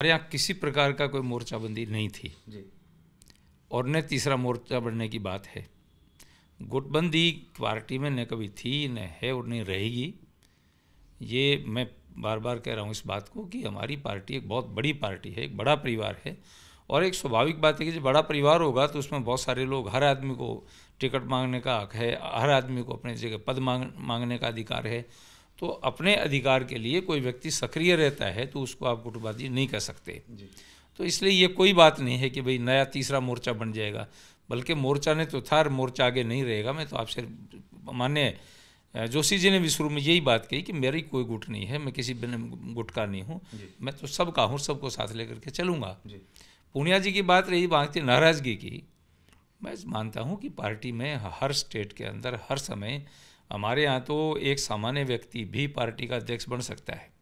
हमारे यहाँ किसी प्रकार का कोई मोर्चाबंदी नहीं थी और न तीसरा मोर्चा बढ़ने की बात है गुटबंदी पार्टी में न कभी थी न है और नहीं रहेगी ये मैं बार बार कह रहा हूँ इस बात को कि हमारी पार्टी एक बहुत बड़ी पार्टी है एक बड़ा परिवार है और एक स्वाभाविक बात है कि जब बड़ा परिवार होगा तो उसमें बहुत सारे लोग हर आदमी को टिकट मांगने का हक है हर आदमी को अपने जगह पद मांग मांगने का अधिकार है तो अपने अधिकार के लिए कोई व्यक्ति सक्रिय रहता है तो उसको आप गुटबाजी नहीं कर सकते तो इसलिए ये कोई बात नहीं है कि भाई नया तीसरा मोर्चा बन जाएगा बल्कि मोर्चा ने तो था मोर्चा आगे नहीं रहेगा मैं तो आपसे मान्य जोशी जी ने भी शुरू में यही बात कही कि मेरी कोई गुट नहीं है मैं किसी गुट का नहीं हूँ मैं तो सब का हूँ सबको साथ लेकर के चलूँगा पूर्णिया जी की बात रही बांगती नाराज़गी की मैं मानता हूँ कि पार्टी में हर स्टेट के अंदर हर समय हमारे यहाँ तो एक सामान्य व्यक्ति भी पार्टी का अध्यक्ष बन सकता है